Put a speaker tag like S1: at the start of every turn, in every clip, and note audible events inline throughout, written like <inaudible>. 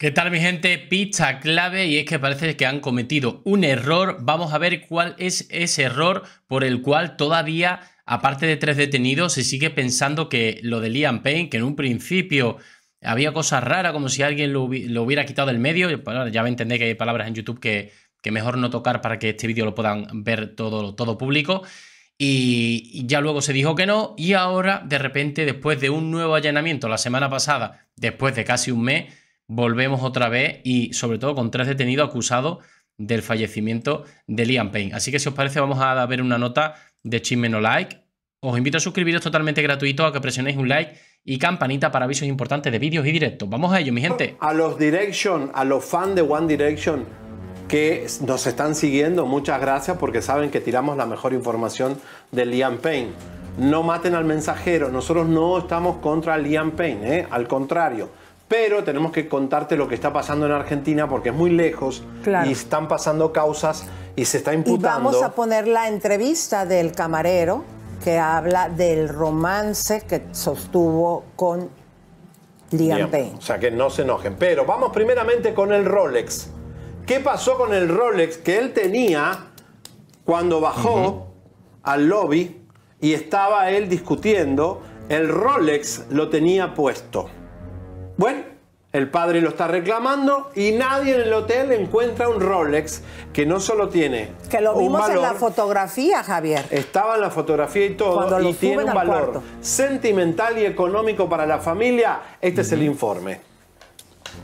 S1: ¿Qué tal mi gente? Pista clave y es que parece que han cometido un error. Vamos a ver cuál es ese error por el cual todavía, aparte de tres detenidos, se sigue pensando que lo de Liam Payne, que en un principio había cosas raras, como si alguien lo, hubiera quitado del medio. Pues, ya me entendé que hay palabras en YouTube que, que mejor no tocar para que este vídeo lo puedan ver todo, todo público. Y ya luego se dijo que no. Y ahora, de repente, después de un nuevo allanamiento la semana pasada, después de casi un mes, volvemos otra vez y sobre todo con tres detenidos acusados del fallecimiento de Liam Payne. Así que si os parece vamos a ver una nota de chisme no like. Os invito a suscribiros totalmente gratuito, a que presionéis un like y campanita para avisos importantes de vídeos y directos. Vamos a ello, mi gente.
S2: A los Direction, a los fans de One Direction que nos están siguiendo, muchas gracias porque saben que tiramos la mejor información de Liam Payne. No maten al mensajero, nosotros no estamos contra Liam Payne, ¿eh? al contrario pero tenemos que contarte lo que está pasando en Argentina porque es muy lejos y están pasando causas y se está imputando. Y vamos a
S3: poner la entrevista del camarero que habla del romance que sostuvo con Liam Payne.
S2: O sea que no se enojen. Pero vamos primeramente con el Rolex. ¿Qué pasó con el Rolex que él tenía cuando bajó al lobby y estaba él discutiendo? El Rolex lo tenía puesto. Bueno, el padre lo está reclamando y nadie en el hotel encuentra un Rolex que no solo tiene. Que lo vimos en la
S3: fotografía, Javier.
S2: Estaba en la fotografía y todo, y tiene un valor sentimental y económico para la familia. Este es el informe.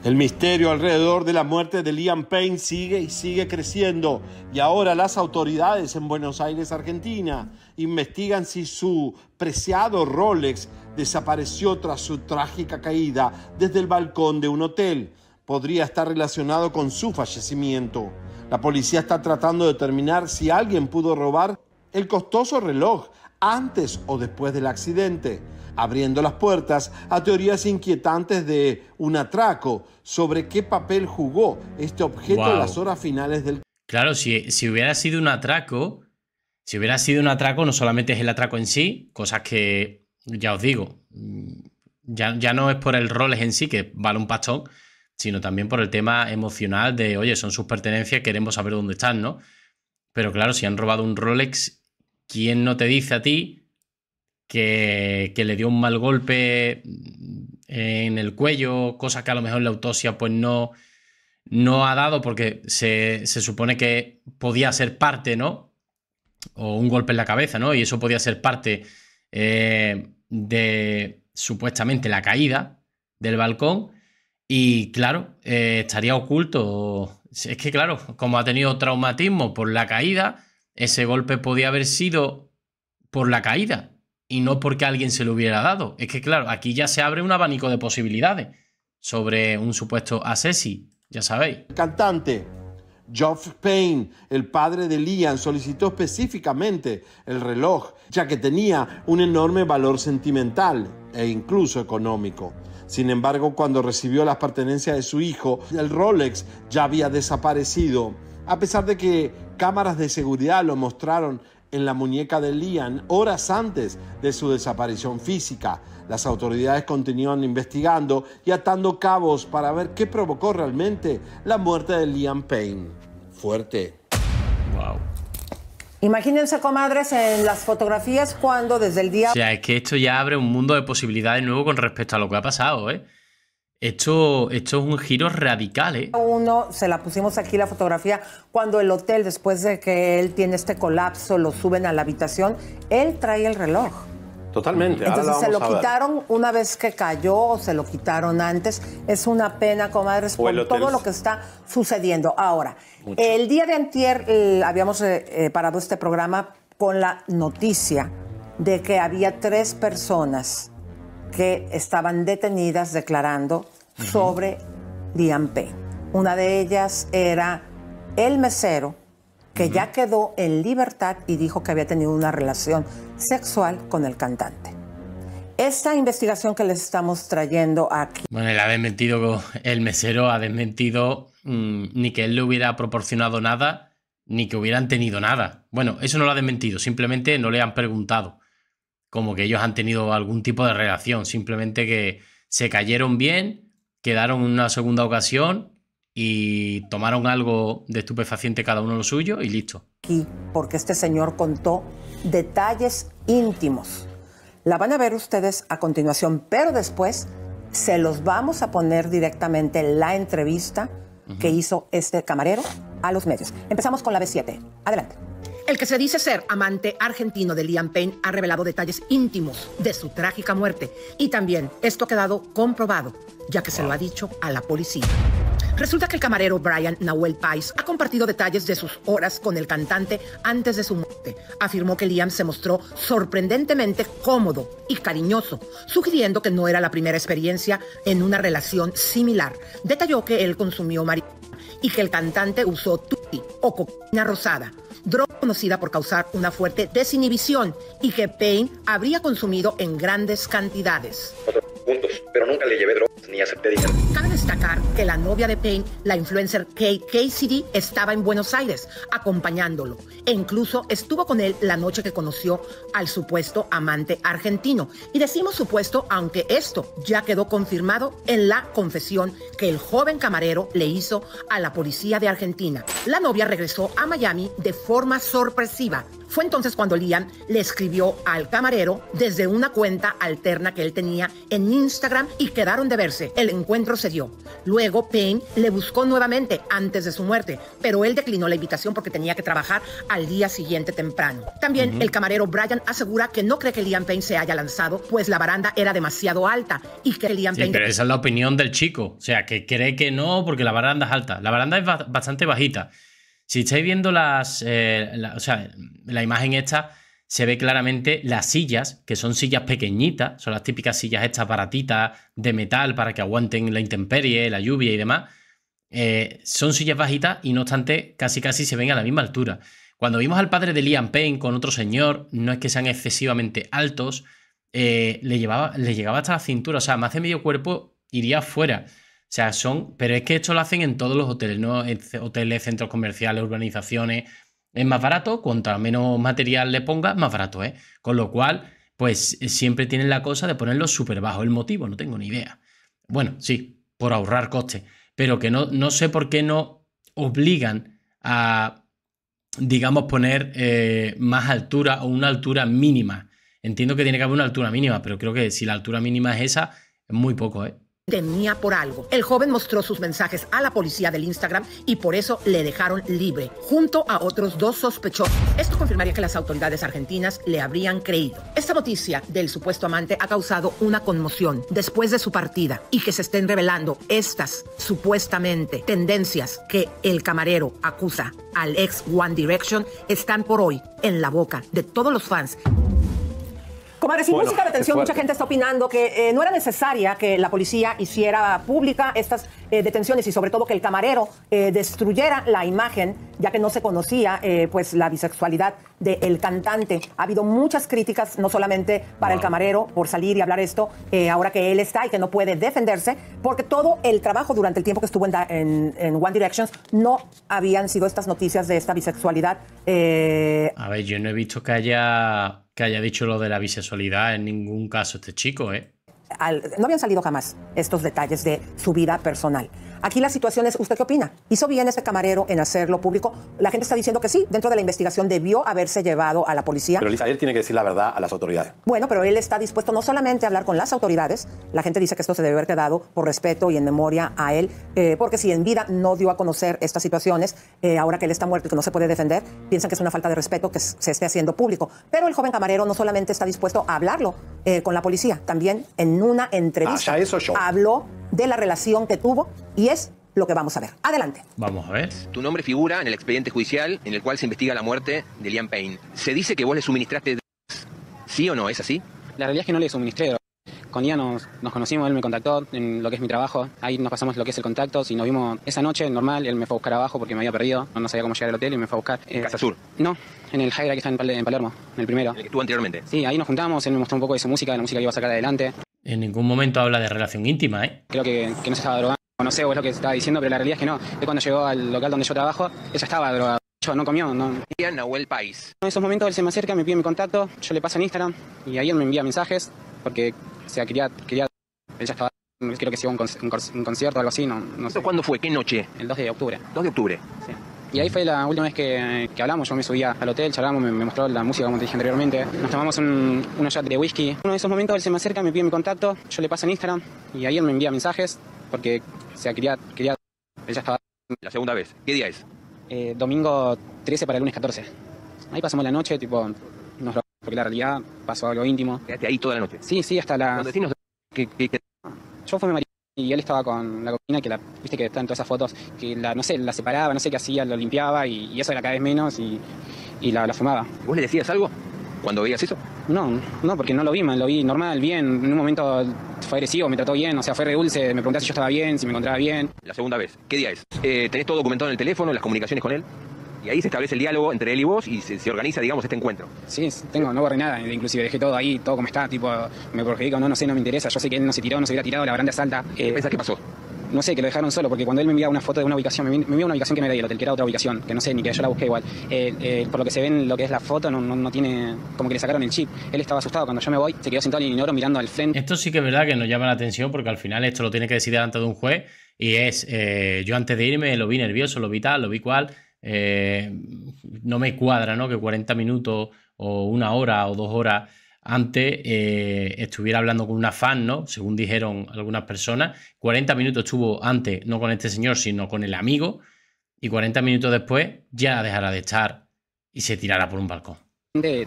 S2: El misterio alrededor de la muerte de Liam Payne sigue y sigue creciendo y ahora las autoridades en Buenos Aires, Argentina, investigan si su preciado Rolex desapareció tras su trágica caída desde el balcón de un hotel. Podría estar relacionado con su fallecimiento. La policía está tratando de determinar si alguien pudo robar el costoso reloj antes o después del accidente, abriendo las puertas a teorías inquietantes de un atraco sobre qué papel jugó este objeto en las horas finales del...
S1: Claro, si, si hubiera sido un atraco, si hubiera sido un atraco, no solamente es el atraco en sí, cosas que, ya os digo, mm, ya, no es por el Rolex en sí, que vale un pastón, sino también por el tema emocional de, oye, son sus pertenencias, queremos saber dónde están, ¿no? Pero claro, si han robado un Rolex ¿quién no te dice a ti que, le dio un mal golpe en el cuello, Cosas que a lo mejor la autopsia pues no, no ha dado porque se, supone que podía ser parte, ¿no? O un golpe en la cabeza, ¿no? Y eso podía ser parte eh, de supuestamente la caída del balcón. Y claro, eh, estaría oculto. Es que claro, como ha tenido traumatismo por la caída, ese golpe podía haber sido por la caída y no porque alguien se lo hubiera dado. Es que, claro, aquí ya se abre un abanico de posibilidades sobre un supuesto asesino, ya sabéis.
S2: el Cantante. Geoff Payne, el padre de Liam, solicitó específicamente el reloj, ya que tenía un enorme valor sentimental e incluso económico. Sin embargo, cuando recibió las pertenencias de su hijo, el Rolex ya había desaparecido, a pesar de que Cámaras de seguridad lo mostraron en la muñeca de Lian horas antes de su desaparición física. Las autoridades continúan investigando y atando cabos para ver qué provocó realmente la muerte de Lian Payne. Fuerte.
S1: Wow.
S3: Imagínense, comadres, en las fotografías cuando desde el día... O
S1: sea, es que esto ya abre un mundo de posibilidades nuevo con respecto a lo que ha pasado, ¿eh? Esto, hecho es un giro radical, ¿eh?
S3: Uno, se la pusimos aquí la fotografía, cuando el hotel, después de que él tiene este colapso, lo suben a la habitación, él trae el reloj.
S2: Totalmente. Entonces se lo quitaron
S3: una vez que cayó o se lo quitaron antes. Es una pena, comadres, por todo lo que está sucediendo. Ahora, el día de antier eh, habíamos eh, eh, parado este programa con la noticia de que había tres personas que estaban detenidas declarando sobre Liam Payne. Una de ellas era el mesero, que ya quedó en libertad y dijo que había tenido una relación sexual con el cantante. Esta investigación que les estamos trayendo aquí.
S1: Bueno, él ha desmentido, el mesero ha desmentido mm, ni que él le hubiera proporcionado nada, ni que hubieran tenido nada. Bueno, eso no lo ha desmentido, simplemente no le han preguntado como que ellos han tenido algún tipo de relación, simplemente que se cayeron bien, quedaron en una segunda ocasión y tomaron algo de estupefaciente cada uno lo suyo y listo.
S3: Aquí, porque este señor contó detalles íntimos. La van a ver ustedes a continuación, pero después se los vamos a poner directamente la entrevista que hizo este camarero a los medios. Empezamos con la B7. Adelante. El que se dice ser amante argentino de Liam Payne ha revelado detalles íntimos de su trágica muerte y también esto ha quedado comprobado, ya que se lo ha dicho a la policía. Resulta que el camarero Brian Nahuel Pais ha compartido detalles de sus horas con el cantante antes de su muerte. Afirmó que Liam se mostró sorprendentemente cómodo y cariñoso, sugiriendo que no era la primera experiencia en una relación similar. Detalló que él consumió marihuana y que el cantante usó tutti o cocaína rosada conocida por causar una fuerte desinhibición y que Payne habría consumido en grandes cantidades
S4: pero nunca le llevé drogas ni acepté dinero.
S3: Cabe destacar que la novia de Payne, la influencer KKCD, estaba en Buenos Aires acompañándolo e incluso estuvo con él la noche que conoció al supuesto amante argentino. Y decimos supuesto, aunque esto ya quedó confirmado en la confesión que el joven camarero le hizo a la policía de Argentina. La novia regresó a Miami de forma sorpresiva fue entonces cuando Liam le escribió al camarero desde una cuenta alterna que él tenía en Instagram y quedaron de verse. El encuentro se dio. Luego Payne le buscó nuevamente antes de su muerte, pero él declinó la invitación porque tenía que trabajar al día siguiente temprano. También el camarero Brian asegura que no cree que Liam Payne se haya lanzado, pues la baranda era demasiado alta y que Liam Payne...
S1: esa es la opinión del chico, o sea, que cree que no porque la baranda es alta. La baranda es bastante bajita. Si estáis viendo las, eh, la, o sea, la imagen esta, se ve claramente las sillas, que son sillas pequeñitas, son las típicas sillas estas baratitas de metal para que aguanten la intemperie, la lluvia y demás. Eh, son sillas bajitas y no obstante casi casi se ven a la misma altura. Cuando vimos al padre de Liam Payne con otro señor, no es que sean excesivamente altos, eh, le, llevaba, le llegaba hasta la cintura, o sea, más de medio cuerpo iría fuera. O sea, son, pero es que esto lo hacen en todos los hoteles, ¿no? Hoteles, centros comerciales, urbanizaciones. Es más barato, cuanto menos material le ponga, más barato, ¿eh? Con lo cual, pues eh, siempre tienen la cosa de ponerlo súper bajo. El motivo, no tengo ni idea. Bueno, sí, por ahorrar costes, pero que no, no sé por qué no obligan a, digamos, poner eh, más altura o una altura mínima. Entiendo que tiene que haber una altura mínima, pero creo que si la altura mínima es esa, es muy poco, ¿eh?
S3: tenía por algo. El joven mostró sus mensajes a la policía del Instagram y por eso le dejaron libre, junto a otros dos sospechosos. Esto confirmaría que las autoridades argentinas le habrían creído. Esta noticia del supuesto amante ha causado una conmoción después de su partida y que se estén revelando estas supuestamente tendencias que el camarero acusa al ex One Direction están por hoy en la boca de todos los fans Comadre, sin música de atención, mucha gente está opinando que eh, no era necesaria que la policía hiciera pública estas eh, detenciones y sobre todo que el camarero eh, destruyera la imagen, ya que no se conocía pues la bisexualidad del el cantante. Ha habido muchas críticas, no solamente para el camarero por salir y hablar esto, ahora que él está y que no puede defenderse, porque todo el trabajo durante el tiempo que estuvo en, en, en One Direction no habían sido estas noticias de esta bisexualidad.
S1: A ver, yo no he visto que haya que haya dicho lo de la bisexualidad en ningún caso este chico, ¿eh?
S3: no habían salido jamás estos detalles de su vida personal. Aquí la situación es, ¿usted qué opina? ¿Hizo bien ese camarero en hacerlo público? La gente está diciendo que sí, dentro de la investigación debió haberse llevado a la policía. Pero él
S2: tiene que decir la verdad a las autoridades.
S3: Bueno, pero él está dispuesto no solamente a hablar con las autoridades, la gente dice que esto se debe haber quedado por respeto y en memoria a él, eh, porque si en vida no dio a conocer estas situaciones, eh, ahora que él está muerto y que no se puede defender, piensan que es una falta de respeto que se esté haciendo público. Pero el joven camarero no solamente está dispuesto a hablarlo eh, con la policía, también en una entrevista ah, eso yo. habló de la relación que tuvo y es lo que vamos a ver. Adelante.
S1: Vamos
S4: a ver. Tu nombre figura en el expediente judicial en el cual se investiga la muerte de Liam Payne. Se dice que vos le suministraste ¿Sí o no? ¿Es así? La realidad es que no le suministré con Ian nos, conocimos, él me contactó en lo que es mi trabajo. Ahí nos pasamos lo que es el contacto. Si nos vimos esa noche, normal, él me fue a buscar abajo porque me había perdido. No, sabía cómo llegar al hotel y me fue a buscar. ¿En eh, Casa Sur? No, en el Jaira que está en, Palermo, en el primero. el que estuvo anteriormente? Sí, ahí nos juntamos, él me mostró un poco de su música, de la música que iba a sacar adelante.
S1: En ningún momento habla de relación íntima, ¿eh? Creo que, que no se estaba drogando, no sé, o
S4: es lo que estaba diciendo, pero la realidad es que no. Es cuando llegó al local donde yo trabajo, ella estaba drogada. no comió, no. el País. En esos momentos él se me acerca, me pide mi contacto, yo le paso en Instagram y ahí él me envía mensajes porque, o sea, quería, quería, él estaba creo que se un, un, un concierto o algo así, no, no sé. ¿Cuándo fue? ¿Qué noche? El 2 de octubre. 2 de octubre. Sí. Y ahí fue la última vez que, hablamos, yo me subía al hotel, charlamos, me, mostró la música como te dije anteriormente, nos tomamos un, una de whisky. Uno de esos momentos él se me acerca, me pide mi contacto, yo le paso en Instagram y ahí él me envía mensajes porque o sea, quería, quería, él estaba... La segunda vez, ¿qué día es? Eh, domingo 13 para el lunes 14. Ahí pasamos la noche, tipo, nos lo... porque la realidad pasó algo íntimo. ¿Quedaste ahí toda la noche? Sí, sí, hasta la... ¿Los vecinos? ¿Qué, Yo Yo fui marido y él estaba con la cocina que la, viste que está en todas esas fotos, que la, no sé, la separaba, no sé qué hacía, lo limpiaba y, eso era cada vez menos y, la, fumaba. ¿Vos le decías algo cuando veías eso? No, no, porque no lo vi mal, lo vi normal, bien. En un momento fue agresivo, me trató bien, o sea, fue re dulce, me preguntaba si yo estaba bien, si me encontraba bien. La segunda vez, ¿qué día es? Eh, ¿Tenés todo documentado en el teléfono, las comunicaciones con él? Y ahí se establece el diálogo entre él y vos y se, organiza, digamos, este encuentro. Sí, tengo, no borré nada, inclusive dejé todo ahí, todo como está, tipo, me perjudica, no, no sé, no me interesa, yo sé que él no se tiró, no se hubiera tirado, la grande salta. ¿Qué eh, pensás que pasó? no sé, que lo dejaron solo, porque cuando él me envía una foto de una ubicación, me, envía una ubicación que no era del hotel, que era otra ubicación, que no sé, ni que yo la busqué igual. Eh, eh, por lo que se ve en lo que es la foto, no, no, tiene, como que le sacaron el chip. Él estaba asustado, cuando yo me voy, se quedó sentado en el
S1: inodoro mirando al frente. Esto sí que es verdad que nos llama la atención, porque al final esto lo tiene que decidir delante de un juez, y es, yo antes de irme lo vi nervioso, lo vi tal, lo vi cual, eh, no me cuadra, ¿no? Que 40 minutos o una hora o dos horas antes eh, estuviera hablando con una fan, ¿no? Según dijeron algunas personas, 40 minutos estuvo antes, no con este señor, sino con el amigo, y 40 minutos después ya dejará de estar y se tirará por un balcón.
S4: De,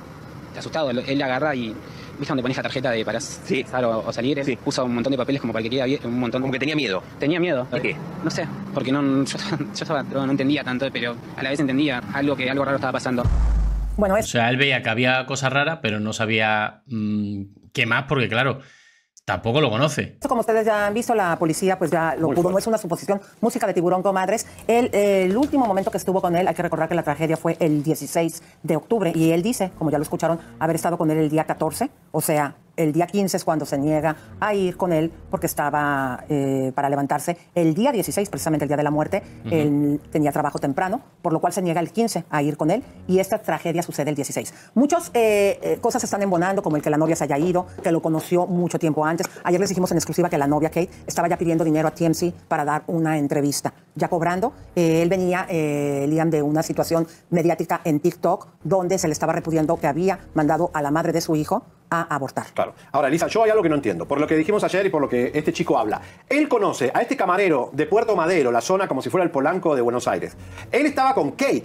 S4: asustado, él agarra y ¿Viste donde pones la tarjeta de para sí. o, salir? sí. usa un montón de papeles como para que quede un montón. Como que tenía miedo. Tenía miedo. ¿Por qué? No sé, porque no, <laughs> yo, no entendía tanto, pero a la vez entendía algo que algo raro estaba pasando.
S1: Bueno, O sea, él veía que había cosas raras, pero no sabía mm, qué más, porque claro, tampoco lo conoce.
S3: Como ustedes ya han visto, la policía pues ya lo pudo, no es una suposición, música de tiburón comadres. El, el último momento que estuvo con él, hay que recordar que la tragedia fue el 16 de octubre y él dice, como ya lo escucharon, haber estado con él el día 14, o sea, el día 15 es cuando se niega a ir con él porque estaba eh, para levantarse. El día 16, precisamente el día de la muerte, él tenía trabajo temprano, por lo cual se niega el 15 a ir con él y esta tragedia sucede el 16. Muchas eh, eh, cosas están embonando, como el que la novia se haya ido, que lo conoció mucho tiempo antes. Ayer les dijimos en exclusiva que la novia Kate estaba ya pidiendo dinero a TMC para dar una entrevista, ya cobrando. él venía, Liam, de una situación mediática en TikTok donde se le estaba repudiando que había mandado a la madre de su hijo a abortar.
S2: Claro. Ahora, Elisa, yo hay algo que no entiendo, por lo que dijimos ayer y por lo que este chico habla. Él conoce a este camarero de Puerto Madero, la zona como si fuera el Polanco de Buenos Aires. Él estaba con Kate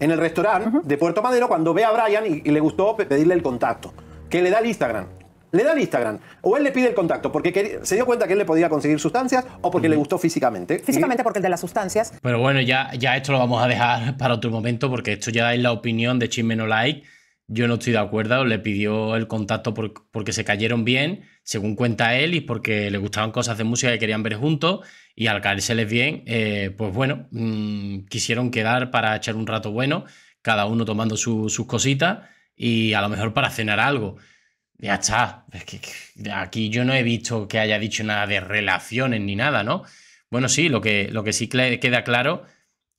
S2: en el restaurante de Puerto Madero cuando ve a Brian y, le gustó pedirle el contacto, que le da el Instagram. Le da el Instagram. O él le pide el contacto porque se dio cuenta que él le podía conseguir sustancias o porque le gustó físicamente. Físicamente porque el de las sustancias.
S1: Pero bueno, ya, ya esto lo vamos a dejar para otro momento porque esto ya es la opinión de Chimeno Like yo no estoy de acuerdo, le pidió el contacto porque se cayeron bien, según cuenta él, y porque le gustaban cosas de música que querían ver juntos, y al caérseles bien, eh, pues bueno, mm, quisieron quedar para echar un rato bueno, cada uno tomando sus cositas, y a lo mejor para cenar algo. Ya está, es que, aquí yo no he visto que haya dicho nada de relaciones ni nada, ¿no? Bueno, sí, lo que, lo que sí queda claro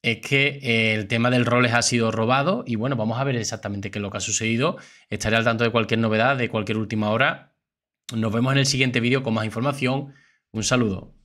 S1: es que eh, el tema del ROLES ha sido robado y bueno, vamos a ver exactamente qué es lo que ha sucedido. Estaré al tanto de cualquier novedad, de cualquier última hora. Nos vemos en el siguiente vídeo con más información. Un saludo.